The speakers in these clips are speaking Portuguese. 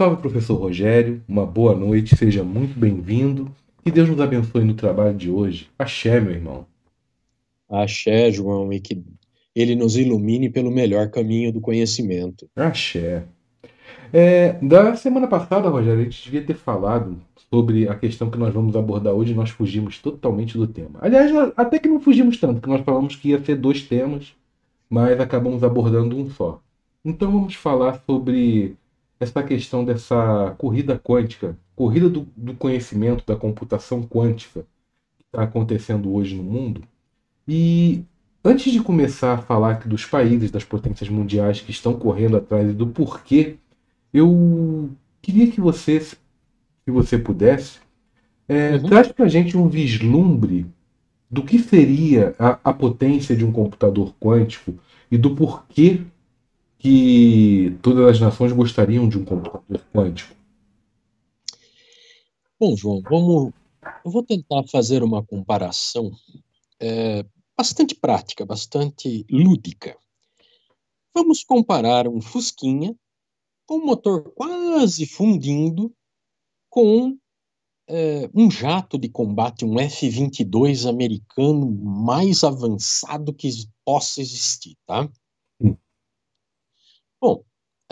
Salve, professor Rogério, uma boa noite, seja muito bem-vindo e Deus nos abençoe no trabalho de hoje. Axé, meu irmão. Axé, João, e que ele nos ilumine pelo melhor caminho do conhecimento. Axé. É, da semana passada, Rogério, a gente devia ter falado sobre a questão que nós vamos abordar hoje, nós fugimos totalmente do tema. Aliás, até que não fugimos tanto, que nós falamos que ia ser dois temas, mas acabamos abordando um só. Então vamos falar sobre essa questão dessa corrida quântica, corrida do, do conhecimento, da computação quântica que está acontecendo hoje no mundo. E antes de começar a falar dos países, das potências mundiais que estão correndo atrás e do porquê, eu queria que você, se você pudesse, é, uhum. traz para a gente um vislumbre do que seria a, a potência de um computador quântico e do porquê que todas as nações gostariam de um computador quântico? Bom, João, vamos, eu vou tentar fazer uma comparação é, bastante prática, bastante lúdica. Vamos comparar um Fusquinha com um motor quase fundindo com é, um jato de combate, um F-22 americano mais avançado que possa existir, tá? Bom,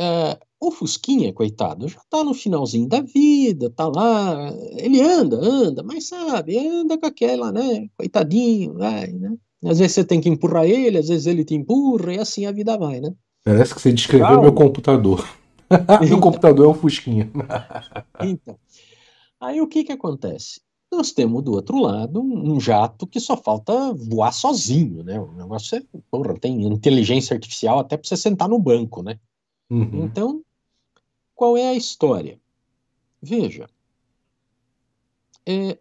uh, o Fusquinha, coitado, já tá no finalzinho da vida, tá lá, ele anda, anda, mas sabe, anda com aquela, né, coitadinho, vai, né. Às vezes você tem que empurrar ele, às vezes ele te empurra, e assim a vida vai, né. Parece que você descreveu Calma. meu então computador. o então computador é um Fusquinha. então, aí o que que acontece? nós temos do outro lado um jato que só falta voar sozinho, né? O negócio é, porra, tem inteligência artificial até para você sentar no banco, né? Uhum. Então, qual é a história? Veja, é,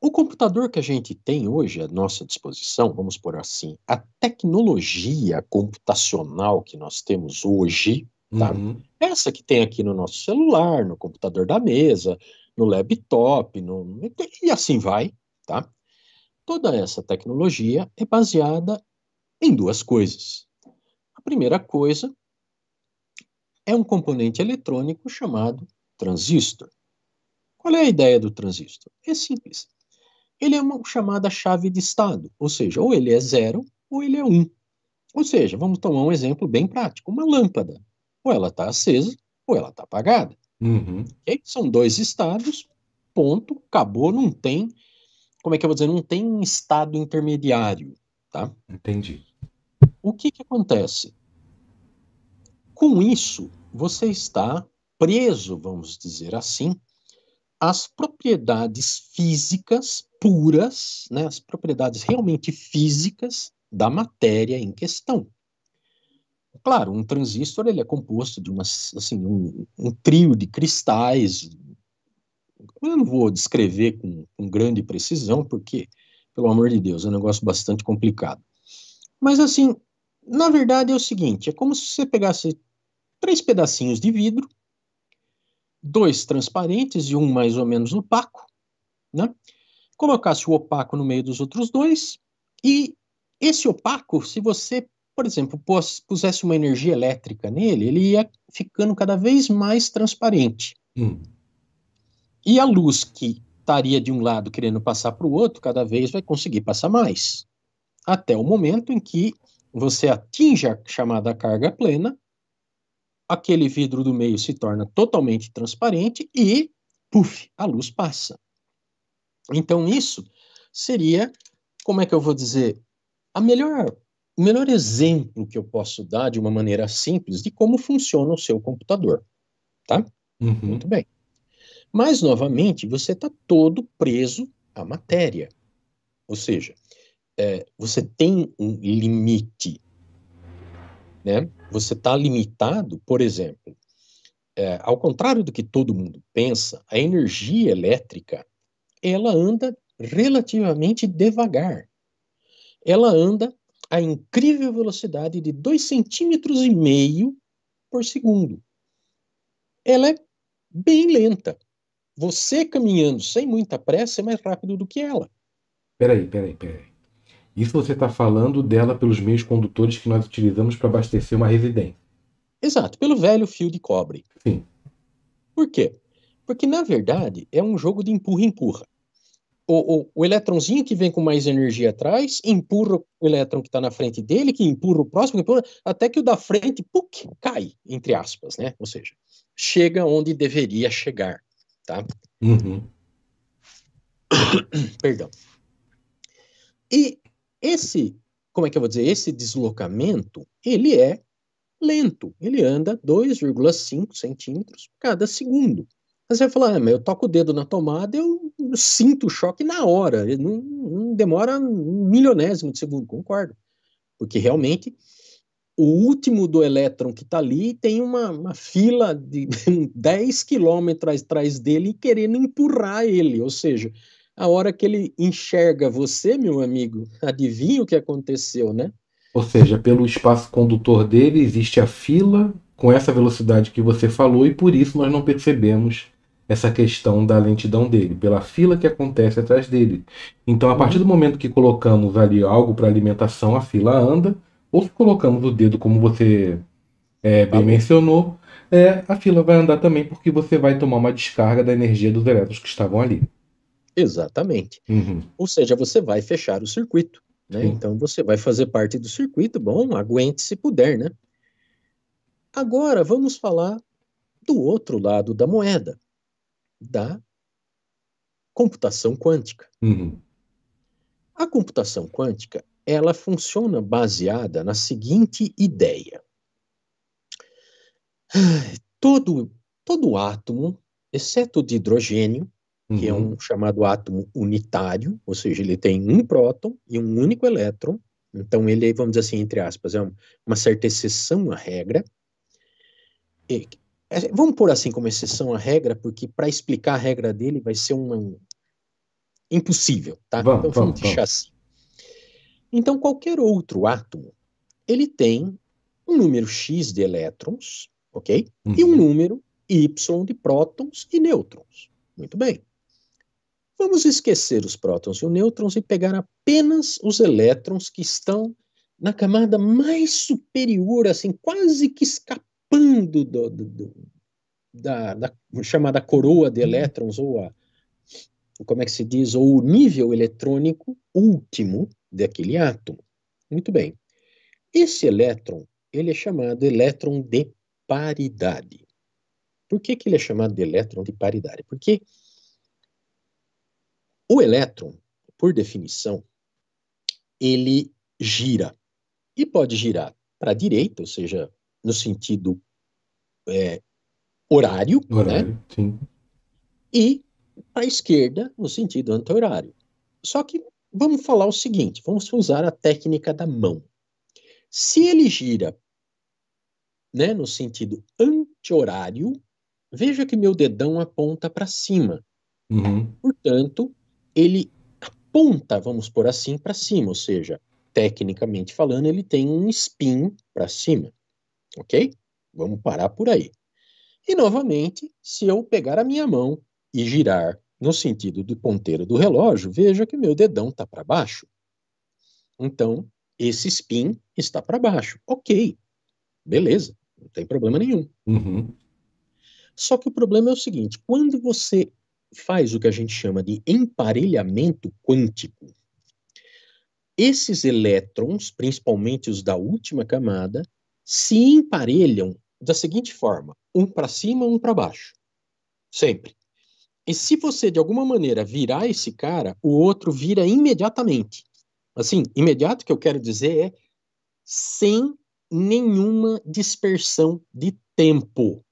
o computador que a gente tem hoje à nossa disposição, vamos por assim, a tecnologia computacional que nós temos hoje, tá? uhum. essa que tem aqui no nosso celular, no computador da mesa, no laptop, no, e assim vai, tá? Toda essa tecnologia é baseada em duas coisas. A primeira coisa é um componente eletrônico chamado transistor. Qual é a ideia do transistor? É simples. Ele é uma chamada chave de estado, ou seja, ou ele é zero ou ele é um. Ou seja, vamos tomar um exemplo bem prático: uma lâmpada. Ou ela está acesa ou ela está apagada. Uhum. Okay? São dois estados, ponto, acabou, não tem, como é que eu vou dizer, não tem um estado intermediário, tá? Entendi. O que que acontece? Com isso, você está preso, vamos dizer assim, às propriedades físicas puras, né, as propriedades realmente físicas da matéria em questão. Claro, um transistor ele é composto de umas, assim, um, um trio de cristais. Eu não vou descrever com, com grande precisão, porque, pelo amor de Deus, é um negócio bastante complicado. Mas, assim, na verdade é o seguinte: é como se você pegasse três pedacinhos de vidro, dois transparentes e um mais ou menos opaco, né? colocasse o opaco no meio dos outros dois, e esse opaco, se você por exemplo, pusesse uma energia elétrica nele, ele ia ficando cada vez mais transparente. Hum. E a luz que estaria de um lado querendo passar para o outro, cada vez vai conseguir passar mais. Até o momento em que você atinge a chamada carga plena, aquele vidro do meio se torna totalmente transparente e, puf, a luz passa. Então, isso seria, como é que eu vou dizer, a melhor o melhor exemplo que eu posso dar de uma maneira simples de como funciona o seu computador, tá? Uhum. Muito bem. Mas, novamente, você está todo preso à matéria. Ou seja, é, você tem um limite. Né? Você está limitado, por exemplo, é, ao contrário do que todo mundo pensa, a energia elétrica ela anda relativamente devagar. Ela anda a incrível velocidade de 2,5 centímetros e meio por segundo. Ela é bem lenta. Você caminhando sem muita pressa é mais rápido do que ela. Peraí, peraí, peraí. Isso você está falando dela pelos meios condutores que nós utilizamos para abastecer uma residência. Exato, pelo velho fio de cobre. Sim. Por quê? Porque, na verdade, é um jogo de empurra-empurra o, o, o eletrãozinho que vem com mais energia atrás empurra o elétron que está na frente dele, que empurra o próximo, empurra, até que o da frente cai, entre aspas, né? Ou seja, chega onde deveria chegar, tá? Uhum. Perdão. E esse, como é que eu vou dizer, esse deslocamento, ele é lento. Ele anda 2,5 centímetros cada segundo. você vai falar, ah, mas eu toco o dedo na tomada, eu sinto o choque na hora, não, não demora um milionésimo de segundo, concordo. Porque realmente o último do elétron que está ali tem uma, uma, fila de 10 quilômetros atrás dele querendo empurrar ele. Ou seja, a hora que ele enxerga você, meu amigo, adivinha o que aconteceu, né? Ou seja, pelo espaço condutor dele existe a fila com essa velocidade que você falou e por isso nós não percebemos essa questão da lentidão dele, pela fila que acontece atrás dele. Então, a partir do uhum. momento que colocamos ali algo para alimentação, a fila anda, ou se colocamos o dedo, como você é, bem mencionou, é, a fila vai andar também, porque você vai tomar uma descarga da energia dos elétrons que estavam ali. Exatamente. Uhum. Ou seja, você vai fechar o circuito. Né? Então, você vai fazer parte do circuito, bom, aguente se puder, né? Agora, vamos falar do outro lado da moeda da computação quântica. Uhum. A computação quântica ela funciona baseada na seguinte ideia: todo todo átomo, exceto de hidrogênio, uhum. que é um uhum. chamado átomo unitário, ou seja, ele tem um próton e um único elétron, então ele, vamos dizer assim, entre aspas, é uma certa exceção à regra. É, vamos pôr assim como exceção a regra, porque para explicar a regra dele vai ser uma impossível, tá? Vamos, então vamos, vamos deixar assim. Então qualquer outro átomo, ele tem um número x de elétrons, ok? Uhum. E um uhum. número y de prótons e nêutrons. Muito bem. Vamos esquecer os prótons e os nêutrons e pegar apenas os elétrons que estão na camada mais superior, assim, quase que escapando escapando do, do, do, da, da, chamada coroa de hum. elétrons, ou a, como é que se diz, ou o nível eletrônico último daquele átomo. Muito bem. Esse elétron, ele é chamado elétron de paridade. Por que, que ele é chamado de elétron de paridade? Porque o elétron, por definição, ele gira. E pode girar para a direita, ou seja, no sentido é, horário, né? horário né? sim. e para a esquerda no sentido anti-horário. Só que vamos falar o seguinte, vamos usar a técnica da mão. Se ele gira né, no sentido anti-horário, veja que meu dedão aponta para cima. Uhum. Portanto, ele aponta, vamos por assim, para cima, ou seja, tecnicamente falando, ele tem um spin para cima. Ok? Vamos parar por aí. E novamente, se eu pegar a minha mão e girar no sentido do ponteiro do relógio, veja que meu dedão está para baixo. Então, esse spin está para baixo. Ok, beleza, não tem problema nenhum. Uhum. Só que o problema é o seguinte: quando você faz o que a gente chama de emparelhamento quântico, esses elétrons, principalmente os da última camada, se emparelham da seguinte forma: um para cima, um para baixo. Sempre. E se você, de alguma maneira, virar esse cara, o outro vira imediatamente. Assim, imediato que eu quero dizer é sem nenhuma dispersão de tempo.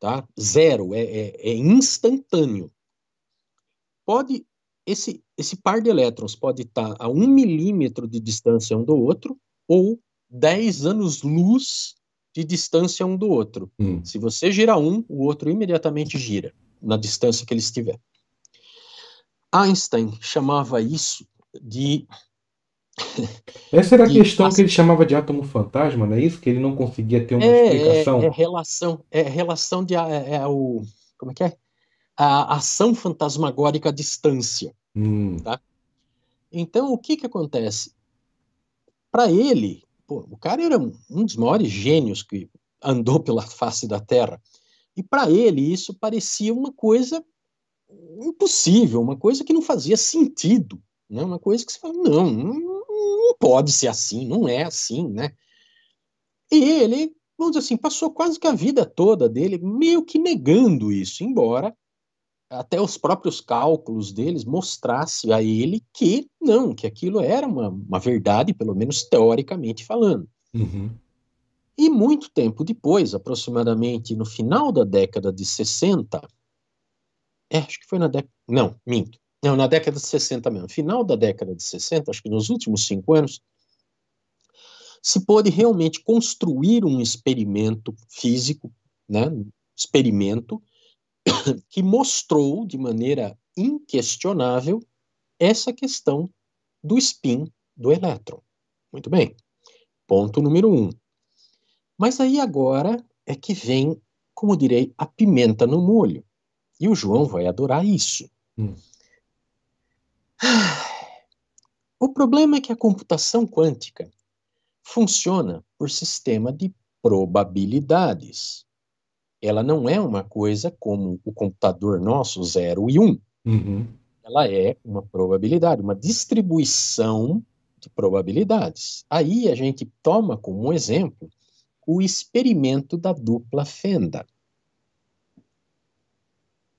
Tá? Zero, é, é, é instantâneo. Pode esse, esse par de elétrons pode estar a um milímetro de distância um do outro ou 10 anos-luz de distância um do outro. Hum. Se você gira um, o outro imediatamente gira, na distância que ele estiver. Einstein chamava isso de. Essa era a questão que ele chamava de átomo fantasma, não é isso? Que ele não conseguia ter uma é, é explicação. É, é, relação, é relação de é, é, o como é que é a ação fantasmagórica à distância, hum. tá? Então o que que acontece? Para ele, Pô, o cara era um dos maiores gênios que andou pela face da Terra. E para ele isso parecia uma coisa impossível, uma coisa que não fazia sentido, né? uma coisa que você fala, não, não pode ser assim, não é assim, né? E ele, vamos dizer assim, passou quase que a vida toda dele meio que negando isso, embora até os próprios cálculos deles mostrasse a ele que não, que aquilo era uma, uma verdade, pelo menos teoricamente falando. Uhum. E muito tempo depois, aproximadamente no final da década de 60, é, acho que foi na década. Não, minto. Não, na década de 60 mesmo. Final da década de 60, acho que nos últimos cinco anos, se pôde realmente construir um experimento físico, né? Experimento que mostrou de maneira inquestionável essa questão do spin do elétron. Muito bem. Ponto número um. Mas aí agora é que vem, como direi, a pimenta no molho. E o João vai adorar isso. Hum. O problema é que a computação quântica funciona por sistema de probabilidades ela não é uma coisa como o computador nosso, 0 e 1. Um. Uhum. Ela é uma probabilidade, uma distribuição de probabilidades. Aí a gente toma como exemplo o experimento da dupla fenda.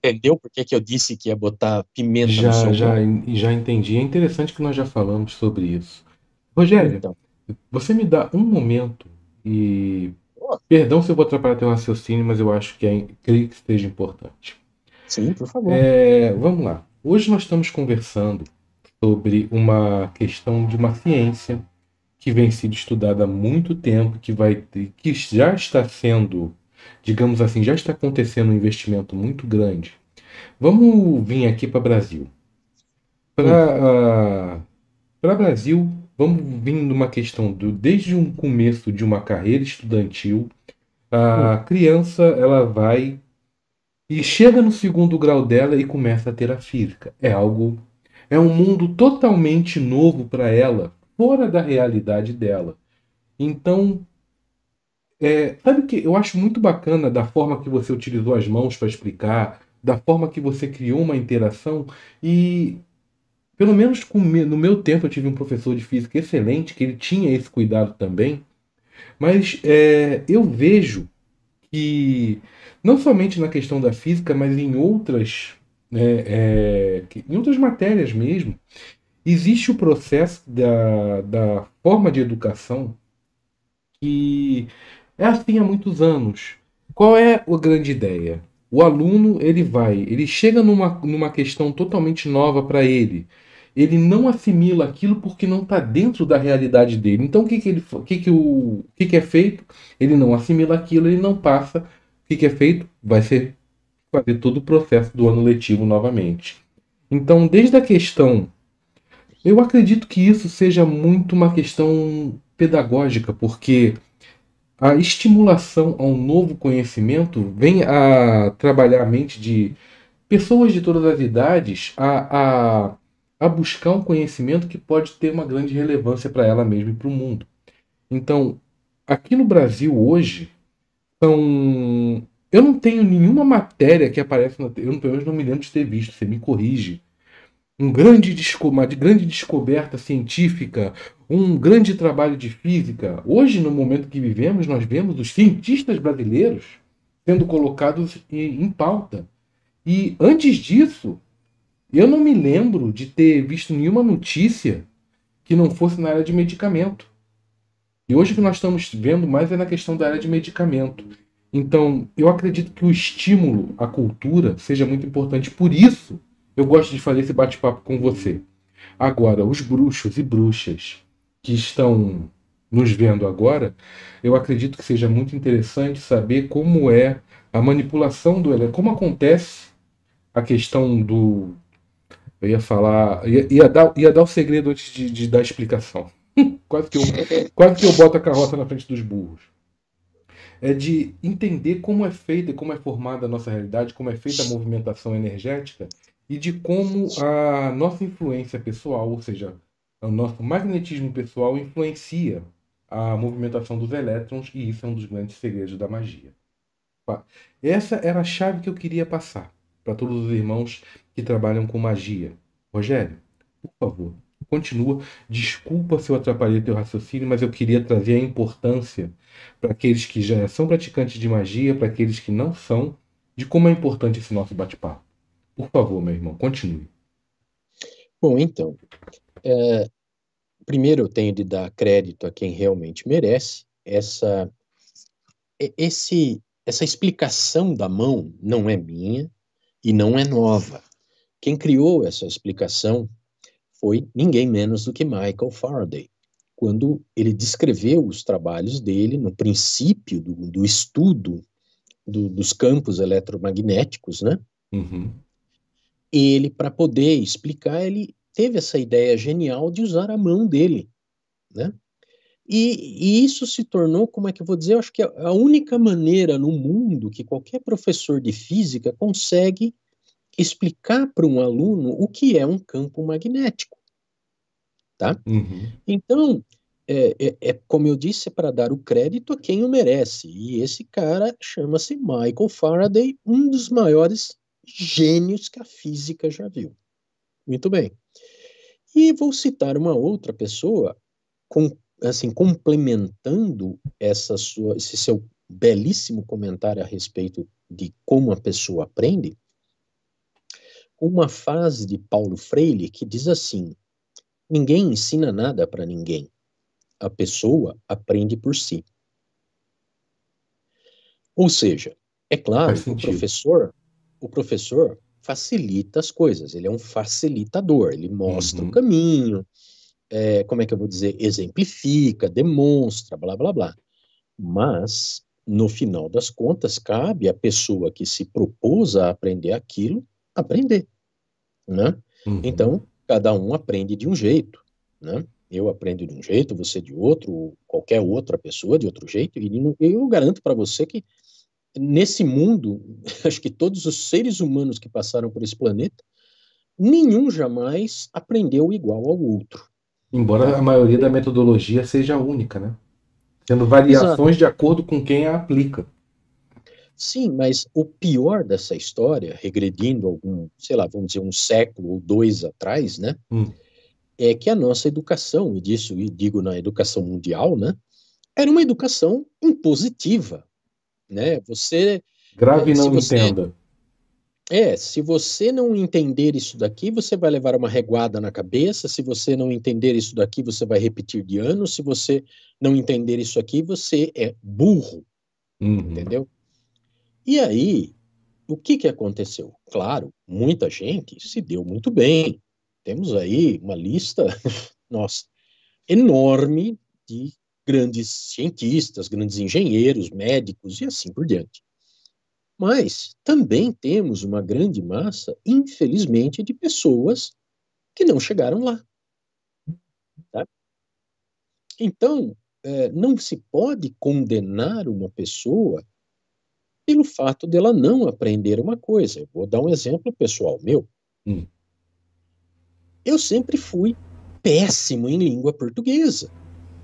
Entendeu por que, que eu disse que ia botar pimenta já, no seu já, já entendi. É interessante que nós já falamos sobre isso. Rogério, então. você me dá um momento e Perdão se eu vou atrapalhar teu raciocínio, mas eu acho que é, creio que seja importante. Sim, por favor. É, vamos lá. Hoje nós estamos conversando sobre uma questão de uma ciência que vem sido estudada há muito tempo, que vai que já está sendo, digamos assim, já está acontecendo um investimento muito grande. Vamos vir aqui para o Brasil. Para ah, para Brasil, vamos vindo uma questão do desde um começo de uma carreira estudantil, a hum. criança ela vai e chega no segundo grau dela e começa a ter a física. É algo é um mundo totalmente novo para ela, fora da realidade dela. Então, é, sabe que eu acho muito bacana da forma que você utilizou as mãos para explicar, da forma que você criou uma interação e pelo menos com, no meu tempo eu tive um professor de física excelente, que ele tinha esse cuidado também. Mas é, eu vejo que, não somente na questão da física, mas em outras, né, é, é, em outras matérias mesmo, existe o processo da, da forma de educação que é assim há muitos anos. Qual é a grande ideia? O aluno ele vai, ele chega numa, numa questão totalmente nova para ele ele não assimila aquilo porque não está dentro da realidade dele. Então o que, que, ele, o que, que, o, que, que é feito? Ele não assimila aquilo, ele não passa. O que, que é feito? Vai ser fazer todo o processo do ano letivo novamente. Então, desde a questão, eu acredito que isso seja muito uma questão pedagógica, porque a estimulação ao novo conhecimento vem a trabalhar a mente de pessoas de todas as idades a, a a buscar um conhecimento que pode ter uma grande relevância para ela mesma e para o mundo. Então, aqui no Brasil hoje, são... eu não tenho nenhuma matéria que aparece na. Eu, pelo menos, não me lembro de ter visto, você me corrige. Um grande Uma grande descoberta científica, um grande trabalho de física. Hoje, no momento que vivemos, nós vemos os cientistas brasileiros sendo colocados em pauta. E antes disso, eu não me lembro de ter visto nenhuma notícia que não fosse na área de medicamento. E hoje o que nós estamos vendo mais é na questão da área de medicamento. Então, eu acredito que o estímulo à cultura seja muito importante. Por isso, eu gosto de fazer esse bate-papo com você. Agora, os bruxos e bruxas que estão nos vendo agora, eu acredito que seja muito interessante saber como é a manipulação do como acontece a questão do eu ia falar. Ia, ia, dar, ia dar o segredo antes de, de dar a explicação. quase, que eu, quase que eu boto a carroça na frente dos burros. É de entender como é feita e como é formada a nossa realidade, como é feita a movimentação energética e de como a nossa influência pessoal, ou seja, o nosso magnetismo pessoal, influencia a movimentação dos elétrons e isso é um dos grandes segredos da magia. Essa era a chave que eu queria passar para todos os irmãos que trabalham com magia. Rogério, por favor, continua. Desculpa se eu atrapalhei teu raciocínio, mas eu queria trazer a importância para aqueles que já são praticantes de magia, para aqueles que não são, de como é importante esse nosso bate-papo. Por favor, meu irmão, continue. Bom, então, é, primeiro eu tenho de dar crédito a quem realmente merece. Essa, esse, essa explicação da mão não é minha e não é nova. Quem criou essa explicação foi ninguém menos do que Michael Faraday, quando ele descreveu os trabalhos dele no princípio do, do estudo do, dos campos eletromagnéticos, né? Uhum. Ele, para poder explicar, ele teve essa ideia genial de usar a mão dele, né? E, e, isso se tornou, como é que eu vou dizer, eu acho que é a única maneira no mundo que qualquer professor de física consegue explicar para um aluno o que é um campo magnético. Tá? Uhum. Então, é, é, é, como eu disse, é para dar o crédito a quem o merece. E esse cara chama-se Michael Faraday, um dos maiores gênios que a física já viu. Muito bem. E vou citar uma outra pessoa, com, assim, complementando essa sua, esse seu belíssimo comentário a respeito de como a pessoa aprende, uma frase de Paulo Freire que diz assim: Ninguém ensina nada para ninguém. A pessoa aprende por si. Ou seja, é claro que o professor, o professor facilita as coisas, ele é um facilitador, ele mostra uhum. o caminho, é, como é que eu vou dizer, exemplifica, demonstra, blá, blá, blá. Mas, no final das contas, cabe à pessoa que se propôs a aprender aquilo aprender né? Uhum. Então, cada um aprende de um jeito, né? Eu aprendo de um jeito, você de outro, ou qualquer outra pessoa de outro jeito, e eu garanto para você que nesse mundo, acho que todos os seres humanos que passaram por esse planeta, nenhum jamais aprendeu igual ao outro. Embora a maioria da metodologia seja única, né? Tendo variações Exato. de acordo com quem a aplica. Sim, mas o pior dessa história, regredindo algum, sei lá, vamos dizer, um século ou dois atrás, né? Hum. É que a nossa educação, e disso e digo na educação mundial, né? Era uma educação impositiva, né? Você... Grave é, não você, entenda. É, se você não entender isso daqui, você vai levar uma reguada na cabeça. Se você não entender isso daqui, você vai repetir de ano. Se você não entender isso aqui, você é burro. Uhum. Entendeu? E aí, o que, que aconteceu? Claro, muita gente se deu muito bem. Temos aí uma lista, nossa, enorme de grandes cientistas, grandes engenheiros, médicos e assim por diante. Mas também temos uma grande massa, infelizmente, de pessoas que não chegaram lá. Tá? Então, eh, não se pode condenar uma pessoa pelo fato dela não aprender uma coisa. Eu vou dar um exemplo pessoal meu. Hum. Eu sempre fui péssimo em língua portuguesa.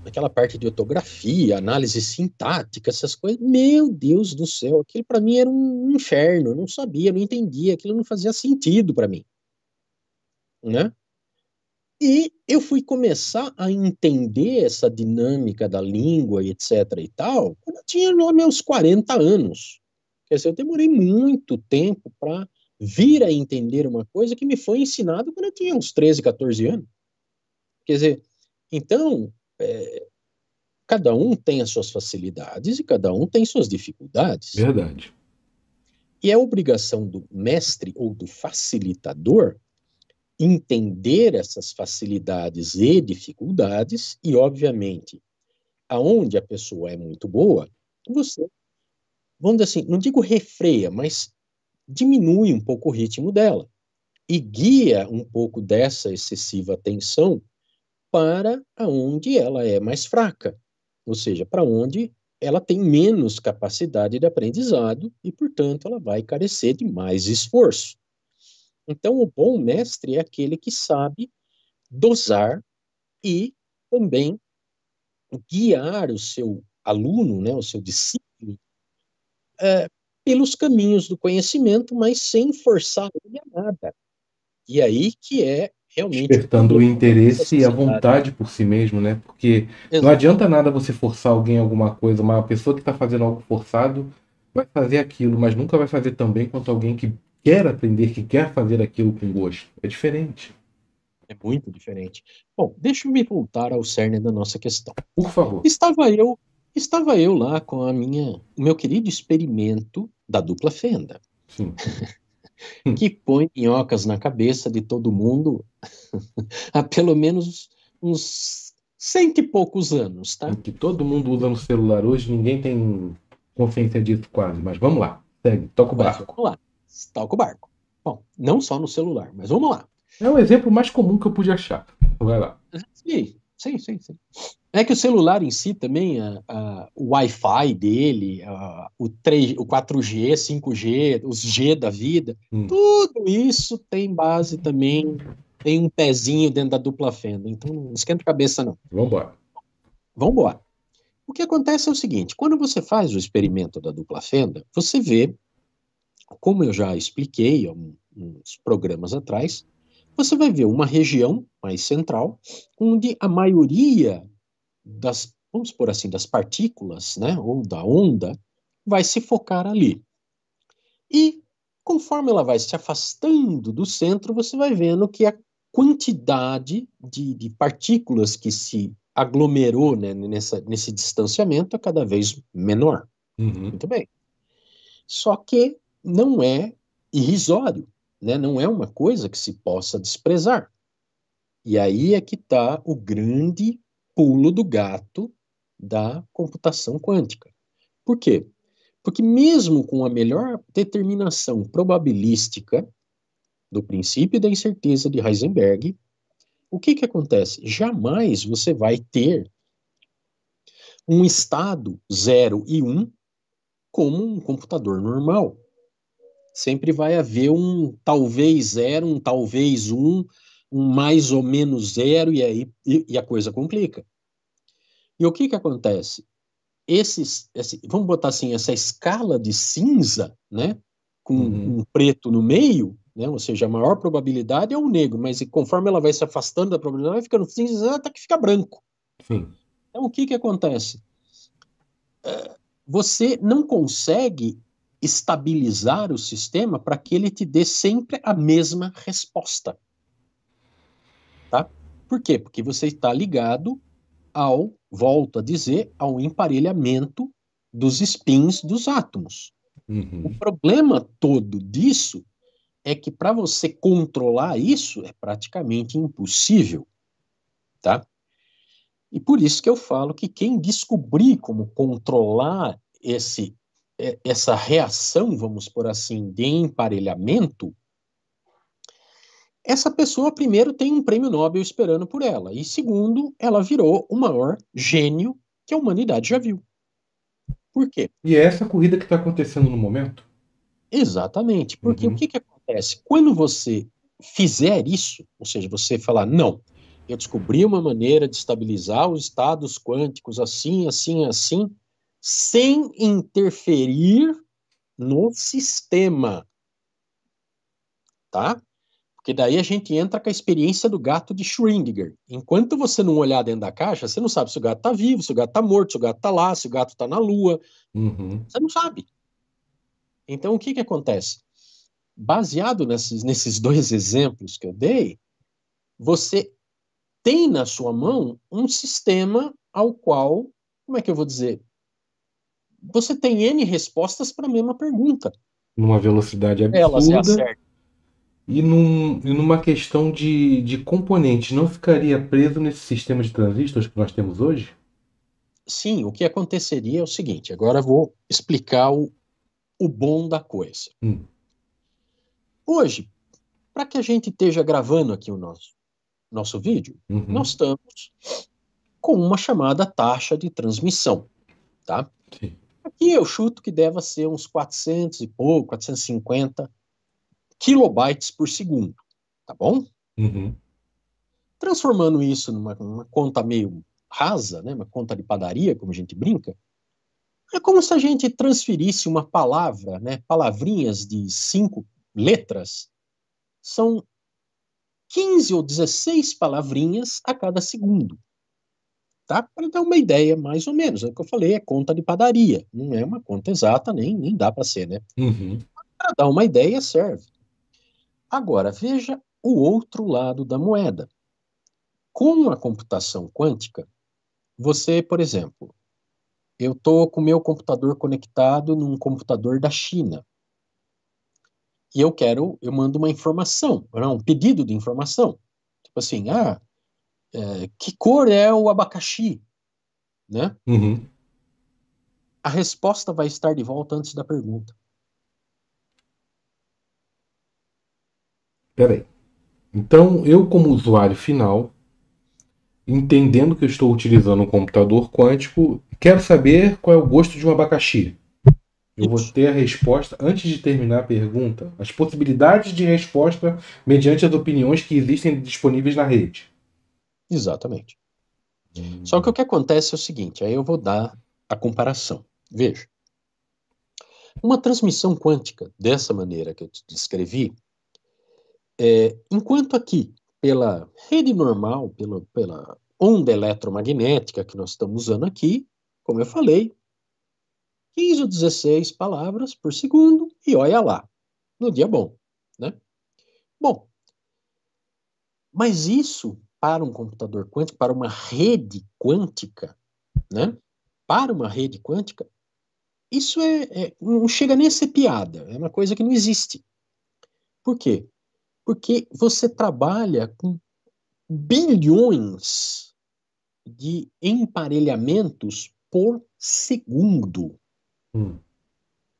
Aquela parte de ortografia, análise sintática, essas coisas. Meu Deus do céu, aquilo para mim era um inferno. Eu não sabia, não entendia, aquilo não fazia sentido para mim. Né? E eu fui começar a entender essa dinâmica da língua e etc e tal, quando eu tinha lá meus 40 anos. Quer dizer, eu demorei muito tempo para vir a entender uma coisa que me foi ensinado quando eu tinha uns 13, 14 anos. Quer dizer, então, é, cada um tem as suas facilidades e cada um tem suas dificuldades. Verdade. E é obrigação do mestre ou do facilitador entender essas facilidades e dificuldades e, obviamente, aonde a pessoa é muito boa, você vamos dizer assim, não digo refreia, mas diminui um pouco o ritmo dela e guia um pouco dessa excessiva tensão para aonde ela é mais fraca, ou seja, para onde ela tem menos capacidade de aprendizado e, portanto, ela vai carecer de mais esforço. Então, o bom mestre é aquele que sabe dosar e também guiar o seu aluno, né, o seu discípulo é, pelos caminhos do conhecimento, mas sem forçar ele a nada. E aí que é realmente. Despertando o interesse e a vontade por si mesmo, né? Porque não adianta nada você forçar alguém alguma coisa, uma pessoa que está fazendo algo forçado vai fazer aquilo, mas nunca vai fazer tão bem quanto alguém que quer aprender, que quer fazer aquilo com gosto. É diferente. É muito diferente. Bom, deixa eu me voltar ao cerne da nossa questão. Por favor. Estava eu Estava eu lá com a minha, o meu querido experimento da dupla fenda, que põe minhocas na cabeça de todo mundo há pelo menos uns cento e poucos anos, tá? Que todo mundo usa no celular hoje, ninguém tem consciência disso quase, mas vamos lá, segue, toca o barco. vamos lá, toca o barco. Bom, não só no celular, mas vamos lá. É o exemplo mais comum que eu pude achar. Vai lá. Sim, Sim, sim, sim. É que o celular em si também, a, a, o Wi-Fi dele, a, o, 3, o 4G, 5G, os G da vida, hum. tudo isso tem base também, tem um pezinho dentro da dupla fenda. Então não esquenta a cabeça, não. Vambora. Vambora. O que acontece é o seguinte: quando você faz o experimento da dupla fenda, você vê, como eu já expliquei há uns programas atrás, você vai ver uma região mais central, onde a maioria das, vamos por assim, das partículas, né, ou da onda, vai se focar ali. E conforme ela vai se afastando do centro, você vai vendo que a quantidade de, de partículas que se aglomerou né, nessa, nesse distanciamento é cada vez menor. Uhum. Muito bem. Só que não é irrisório né? não é uma coisa que se possa desprezar. E aí é que está o grande pulo do gato da computação quântica. Por quê? Porque, mesmo com a melhor determinação probabilística do princípio da incerteza de Heisenberg, o que, que acontece? Jamais você vai ter um estado 0 e 1 um como um computador normal sempre vai haver um talvez zero, um talvez um, um mais ou menos zero, e aí e, e a coisa complica. E o que, que acontece? Esses, esse, vamos botar assim, essa escala de cinza, né, com uhum. um preto no meio, né, ou seja, a maior probabilidade é o negro, mas conforme ela vai se afastando da probabilidade, vai ficando cinza até que fica branco. Sim. Então, o que, que acontece? Eh, você não consegue estabilizar o sistema para que ele te dê sempre a mesma resposta. Tá? Por quê? Porque você está ligado ao, volto a dizer, ao emparelhamento dos spins dos átomos. Uhum. O problema todo disso é que para você controlar isso é praticamente impossível, tá? E por isso que eu falo que quem descobrir como controlar esse é, essa reação, vamos por assim, de emparelhamento, essa pessoa, primeiro, tem um prêmio Nobel esperando por ela, e segundo, ela virou o maior gênio que a humanidade já viu. Por quê? E é essa corrida que está acontecendo no momento? Exatamente, porque uhum. o que, que acontece? Quando você fizer isso, ou seja, você falar, não, eu descobri uma maneira de estabilizar os estados quânticos assim, assim, assim, sem interferir no sistema. Tá? Porque daí a gente entra com a experiência do gato de Schrödinger. Enquanto você não olhar dentro da caixa, você não sabe se o gato está vivo, se o gato está morto, se o gato está lá, se o gato está na lua. Uhum. Você não sabe. Então, o que, que acontece? Baseado nesses, nesses dois exemplos que eu dei, você tem na sua mão um sistema ao qual, como é que eu vou dizer, você tem N respostas para a mesma pergunta. Numa velocidade absurda. E, num, e, numa questão de, de componente, não ficaria preso nesse sistema de transistores que nós temos hoje? Sim, o que aconteceria é o seguinte: agora vou explicar o, o bom da coisa. Hum. Hoje, para que a gente esteja gravando aqui o nosso, nosso vídeo, uhum. nós estamos com uma chamada taxa de transmissão. Tá? Sim. Aqui eu chuto que deva ser uns 400 e pouco, 450 kilobytes por segundo, tá bom? Uhum. Transformando isso numa, numa conta meio rasa, né, uma conta de padaria, como a gente brinca, é como se a gente transferisse uma palavra, né, palavrinhas de cinco letras, são 15 ou 16 palavrinhas a cada segundo tá para dar uma ideia, mais ou menos. É o que eu falei, é conta de padaria. Não é uma conta exata, nem, nem dá para ser, né? Uhum. Para dar uma ideia, serve. Agora, veja o outro lado da moeda. Com a computação quântica, você, por exemplo, eu estou com o meu computador conectado num computador da China. E eu quero, eu mando uma informação, um pedido de informação. Tipo assim, ah, é, que cor é o abacaxi? Né? Uhum. A resposta vai estar de volta antes da pergunta. Peraí. Então, eu, como usuário final, entendendo que eu estou utilizando um computador quântico, quero saber qual é o gosto de um abacaxi. Eu vou ter a resposta antes de terminar a pergunta, as possibilidades de resposta mediante as opiniões que existem disponíveis na rede. Exatamente. Hum. Só que o que acontece é o seguinte, aí eu vou dar a comparação. Veja. Uma transmissão quântica dessa maneira que eu te descrevi, é, enquanto aqui, pela rede normal, pela, pela onda eletromagnética que nós estamos usando aqui, como eu falei, 15 ou 16 palavras por segundo e olha lá, no dia bom, né? Bom, mas isso para um computador quântico, para uma rede quântica, né? Para uma rede quântica, isso é, é, não chega nem a ser piada, é uma coisa que não existe. Por quê? Porque você trabalha com bilhões de emparelhamentos por segundo. Hum.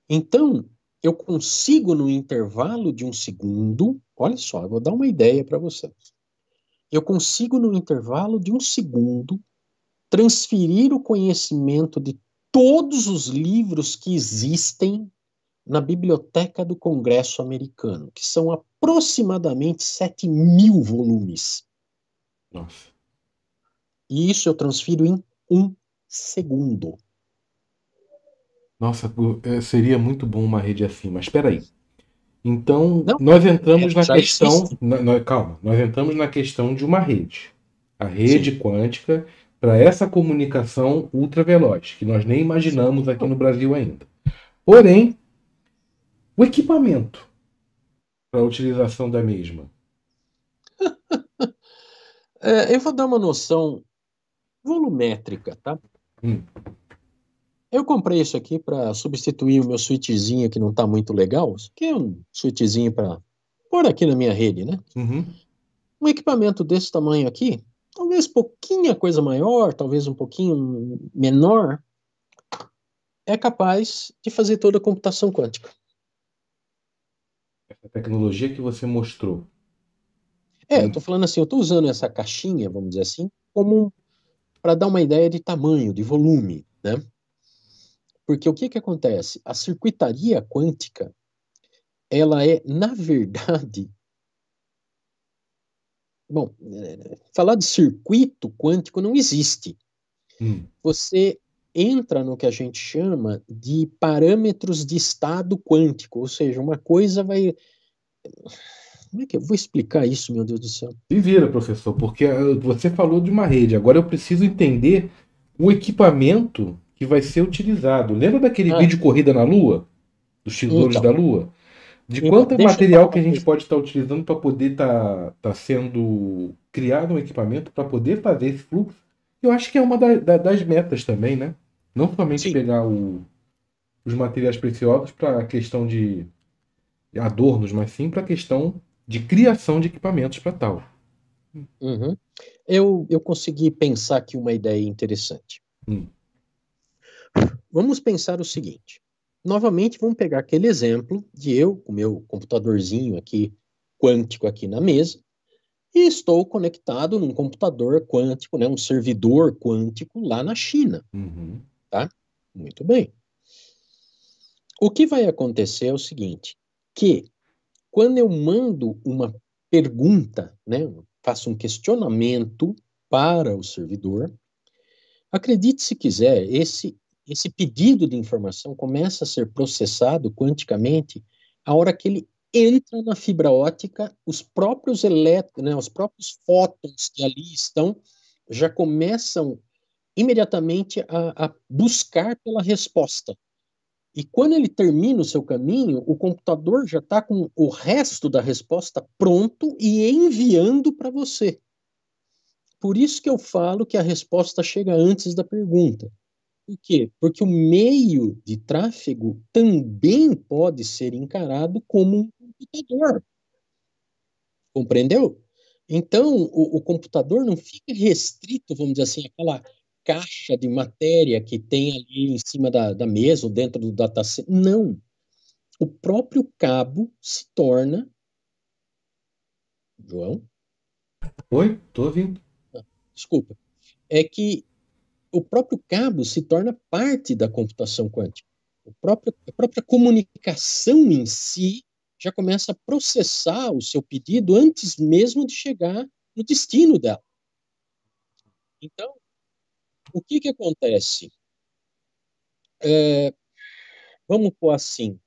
Então, eu consigo no intervalo de um segundo, olha só, eu vou dar uma ideia para vocês eu consigo, no intervalo de um segundo, transferir o conhecimento de todos os livros que existem na Biblioteca do Congresso Americano, que são aproximadamente 7 mil volumes. Nossa. E isso eu transfiro em um segundo. Nossa, é, seria muito bom uma rede assim, mas espera aí. Então, Não, nós entramos é, na questão. Na, na, calma, nós entramos na questão de uma rede. A rede Sim. quântica para essa comunicação ultraveloz, que nós nem imaginamos aqui no Brasil ainda. Porém, o equipamento para a utilização da mesma. é, eu vou dar uma noção volumétrica, tá? Hum. Eu comprei isso aqui para substituir o meu switchzinho que não está muito legal. Que é um switchzinho para pôr aqui na minha rede, né? Uhum. Um equipamento desse tamanho aqui, talvez pouquinha coisa maior, talvez um pouquinho menor, é capaz de fazer toda a computação quântica. Essa tecnologia que você mostrou. É, eu estou falando assim, eu estou usando essa caixinha, vamos dizer assim, como para dar uma ideia de tamanho, de volume, né? Porque o que, que acontece? A circuitaria quântica, ela é, na verdade, bom, falar de circuito quântico não existe. Hum. Você entra no que a gente chama de parâmetros de estado quântico, ou seja, uma coisa vai. Como é que eu vou explicar isso, meu Deus do céu? Se vira, professor, porque eh, você falou de uma rede. Agora eu preciso entender o equipamento que vai ser utilizado. Lembra daquele ah. vídeo Corrida na Lua? Dos tesouros então. da Lua? De então, quanto material que a gente pode estar tá utilizando para poder estar tá, tá sendo criado um equipamento para poder fazer esse fluxo? Eu acho que é uma da, da, das metas também, né? Não somente Sim. pegar o, os materiais preciosos para a questão de adornos, mas sim para a questão de criação de equipamentos para tal. Uhum. Eu, eu consegui pensar aqui uma ideia interessante. Hum. Vamos pensar o seguinte. Novamente, vamos pegar aquele exemplo de eu, com o meu computadorzinho aqui, quântico aqui na mesa, e estou conectado num computador quântico, né, um servidor quântico lá na China. Uhum. Tá? Muito bem. O que vai acontecer é o seguinte, que quando eu mando uma pergunta, né, faço um questionamento para o servidor, acredite se quiser, esse esse pedido de informação começa a ser processado quanticamente a hora que ele entra na fibra ótica, os próprios elétrons, né, os próprios fótons que ali estão, já começam imediatamente a, a buscar pela resposta. E quando ele termina o seu caminho, o computador já está com o resto da resposta pronto e enviando para você. Por isso que eu falo que a resposta chega antes da pergunta. Por quê? Porque o meio de tráfego também pode ser encarado como um computador. Compreendeu? Então, o, o computador não fica restrito, vamos dizer assim, àquela caixa de matéria que tem ali em cima da, da mesa ou dentro do dataset. Não. O próprio cabo se torna. João? Oi, estou ouvindo. Ah, desculpa. É que o próprio cabo se torna parte da computação quântica. Próprio, a própria comunicação em si já começa a processar o seu pedido antes mesmo de chegar no destino dela. Então, o que, que acontece? É, vamos pôr assim: